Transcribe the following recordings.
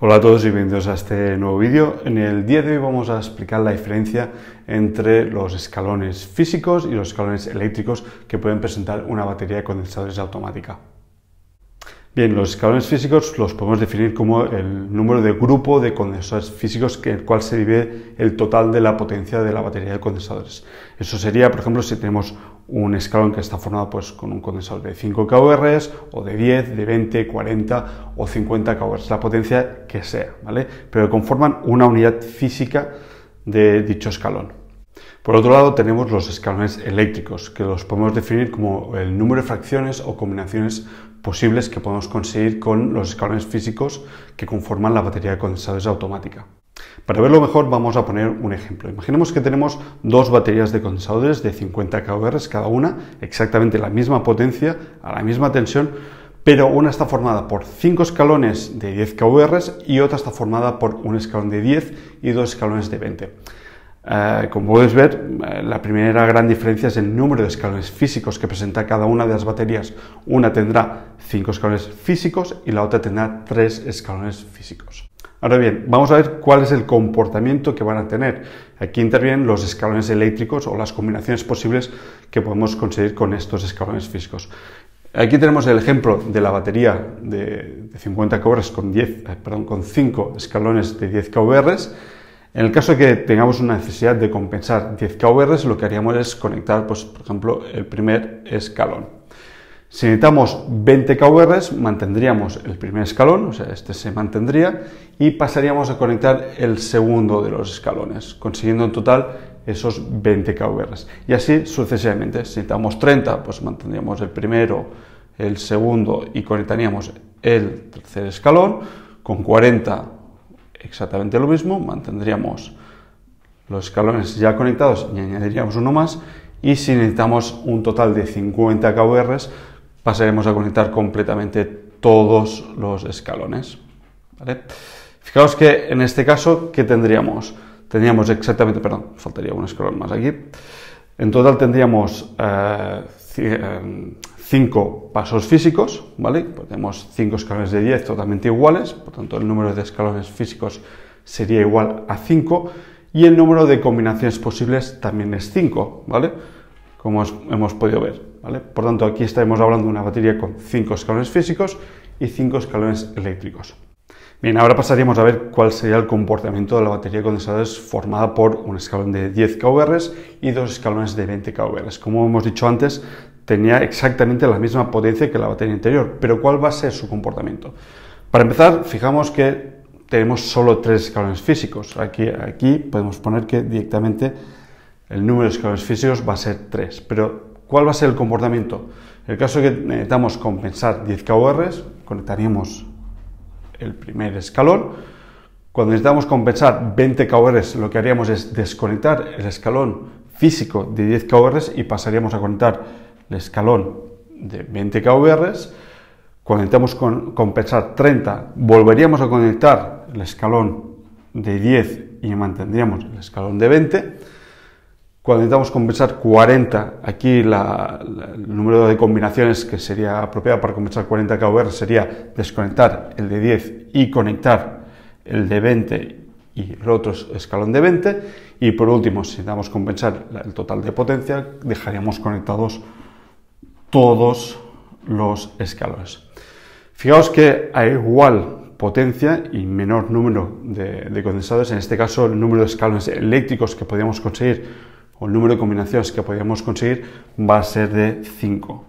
Hola a todos y bienvenidos a este nuevo vídeo. En el día de hoy vamos a explicar la diferencia entre los escalones físicos y los escalones eléctricos que pueden presentar una batería de condensadores automática. Bien, los escalones físicos los podemos definir como el número de grupo de condensadores físicos en el cual se divide el total de la potencia de la batería de condensadores. Eso sería, por ejemplo, si tenemos un escalón que está formado pues, con un condensador de 5 KVRs o de 10, de 20, 40 o 50 KVRs, la potencia que sea, ¿vale? Pero que conforman una unidad física de dicho escalón. Por otro lado, tenemos los escalones eléctricos, que los podemos definir como el número de fracciones o combinaciones posibles que podemos conseguir con los escalones físicos que conforman la batería de condensadores automática. Para verlo mejor vamos a poner un ejemplo. Imaginemos que tenemos dos baterías de condensadores de 50 kVr cada una, exactamente la misma potencia, a la misma tensión, pero una está formada por 5 escalones de 10 kVr y otra está formada por un escalón de 10 y dos escalones de 20. Eh, como podéis ver, eh, la primera gran diferencia es el número de escalones físicos que presenta cada una de las baterías. Una tendrá 5 escalones físicos y la otra tendrá 3 escalones físicos. Ahora bien, vamos a ver cuál es el comportamiento que van a tener. Aquí intervienen los escalones eléctricos o las combinaciones posibles que podemos conseguir con estos escalones físicos. Aquí tenemos el ejemplo de la batería de, 50 kVR con, 10, 5 eh, escalones de 10 kVR. En el caso de que tengamos una necesidad de compensar 10 kVR, lo que haríamos es conectar, pues, por ejemplo, el primer escalón. Si necesitamos 20 KVRs, mantendríamos el primer escalón, o sea, este se mantendría, y pasaríamos a conectar el segundo de los escalones, consiguiendo en total esos 20 KVRs. Y así sucesivamente. Si necesitamos 30, pues mantendríamos el primero, el segundo y conectaríamos el tercer escalón. Con 40, exactamente lo mismo, mantendríamos los escalones ya conectados y añadiríamos uno más. Y si necesitamos un total de 50 KVRs, pasaremos a conectar completamente todos los escalones. Fijaos que en este caso, ¿qué tendríamos? Tendríamos exactamente, perdón, faltaría un escalón más aquí. En total tendríamos 5 eh, eh, pasos físicos, ¿vale? tenemos 5 escalones de 10 totalmente iguales, por tanto el número de escalones físicos sería igual a 5 y el número de combinaciones posibles también es 5, ¿vale? Como hemos podido ver. Por tanto, aquí estaremos hablando de una batería con 5 escalones físicos y 5 escalones eléctricos. Bien, ahora pasaríamos a ver cuál sería el comportamiento de la batería de condensadores formada por un escalón de 10 kVr y dos escalones de 20 kVr. Como hemos dicho antes, tenía exactamente la misma potencia que la batería anterior, pero ¿cuál va a ser su comportamiento? Para empezar, fijamos que tenemos solo tres escalones físicos. Aquí, aquí podemos poner que directamente el número de escalones físicos va a ser 3, pero ¿Cuál va a ser el comportamiento? En el caso de que necesitamos compensar 10 KORs, conectaríamos el primer escalón. Cuando necesitamos compensar 20 KORs, lo que haríamos es desconectar el escalón físico de 10 KORs y pasaríamos a conectar el escalón de 20 KORs. Cuando necesitamos compensar 30, volveríamos a conectar el escalón de 10 y mantendríamos el escalón de 20. Cuando intentamos compensar 40, aquí el número de combinaciones que sería apropiado para compensar 40 KVR sería desconectar el de 10 y conectar el de 20 y el otro escalón de 20. Y por último, si intentamos compensar el total de potencia, dejaríamos conectados todos los escalones. Fijaos que a igual potencia y menor número de, de condensadores, en este caso el número de escalones eléctricos que podríamos conseguir o el número de combinaciones que podríamos conseguir va a ser de 5.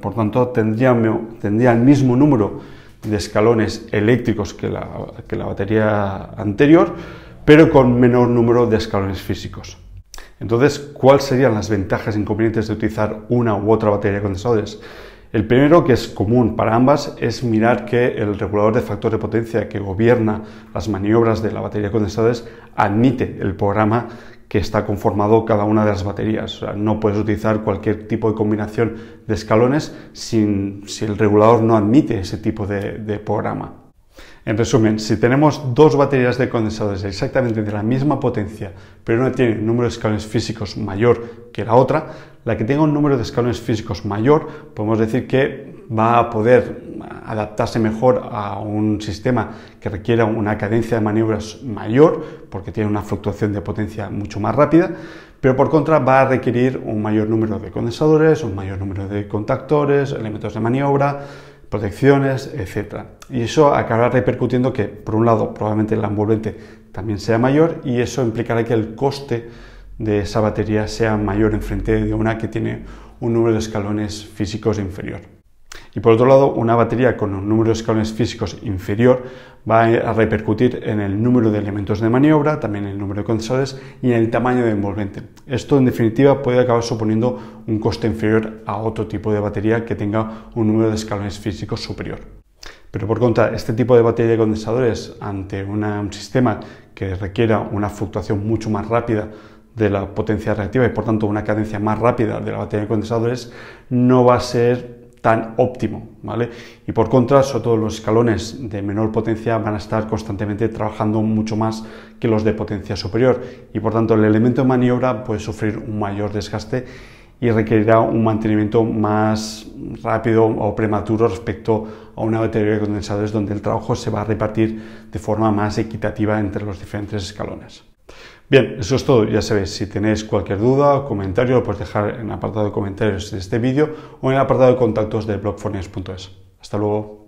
Por tanto, tendría, el mismo número de escalones eléctricos que la, que la batería anterior, pero con menor número de escalones físicos. Entonces, ¿cuáles serían las ventajas e inconvenientes de utilizar una u otra batería de condensadores? El primero, que es común para ambas, es mirar que el regulador de factor de potencia que gobierna las maniobras de la batería de condensadores admite el programa que está conformado cada una de las baterías. no puedes utilizar cualquier tipo de combinación de escalones sin, si el regulador no admite ese tipo de programa. En resumen, si tenemos dos baterías de condensadores exactamente de la misma potencia, pero una tiene un número de escalones físicos mayor que la otra, la que tenga un número de escalones físicos mayor, podemos decir que va a poder adaptarse mejor a un sistema que requiera una cadencia de maniobras mayor, porque tiene una fluctuación de potencia mucho más rápida, pero por contra va a requerir un mayor número de condensadores, un mayor número de contactores, elementos de maniobra, protecciones, etc. Y eso acabará repercutiendo que, por un lado, probablemente el envolvente también sea mayor y eso implicará que el coste de esa batería sea mayor en frente de una que tiene un número de escalones físicos inferior. Y por otro lado, una batería con un número de escalones físicos inferior va a repercutir en el número de elementos de maniobra, también en el número de condensadores y en el tamaño de envolvente. Esto en definitiva puede acabar suponiendo un coste inferior a otro tipo de batería que tenga un número de escalones físicos superior. Pero por contra, este tipo de batería de condensadores ante un sistema que requiera una fluctuación mucho más rápida de la potencia reactiva y por tanto una cadencia más rápida de la batería de condensadores no va a ser tan óptimo, ¿vale? Y por contra, sobre todo los escalones de menor potencia van a estar constantemente trabajando mucho más que los de potencia superior y por tanto el elemento de maniobra puede sufrir un mayor desgaste y requerirá un mantenimiento más rápido o prematuro respecto a una batería de condensadores donde el trabajo se va a repartir de forma más equitativa entre los diferentes escalones. Bien, eso es todo. Ya sabéis, si tenéis cualquier duda o comentario, lo podéis dejar en el apartado de comentarios de este vídeo o en el apartado de contactos de blogfornies.es. Hasta luego.